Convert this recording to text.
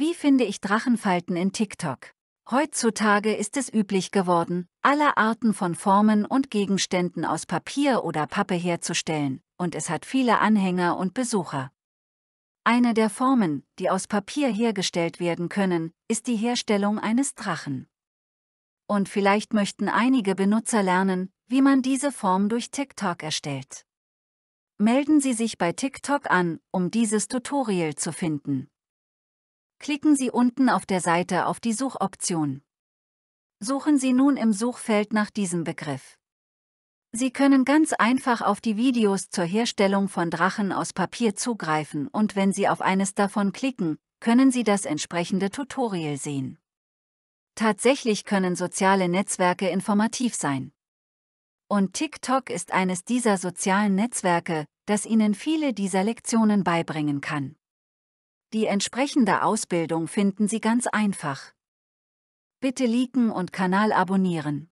Wie finde ich Drachenfalten in TikTok? Heutzutage ist es üblich geworden, alle Arten von Formen und Gegenständen aus Papier oder Pappe herzustellen, und es hat viele Anhänger und Besucher. Eine der Formen, die aus Papier hergestellt werden können, ist die Herstellung eines Drachen. Und vielleicht möchten einige Benutzer lernen, wie man diese Form durch TikTok erstellt. Melden Sie sich bei TikTok an, um dieses Tutorial zu finden. Klicken Sie unten auf der Seite auf die Suchoption. Suchen Sie nun im Suchfeld nach diesem Begriff. Sie können ganz einfach auf die Videos zur Herstellung von Drachen aus Papier zugreifen und wenn Sie auf eines davon klicken, können Sie das entsprechende Tutorial sehen. Tatsächlich können soziale Netzwerke informativ sein. Und TikTok ist eines dieser sozialen Netzwerke, das Ihnen viele dieser Lektionen beibringen kann. Die entsprechende Ausbildung finden Sie ganz einfach. Bitte liken und Kanal abonnieren.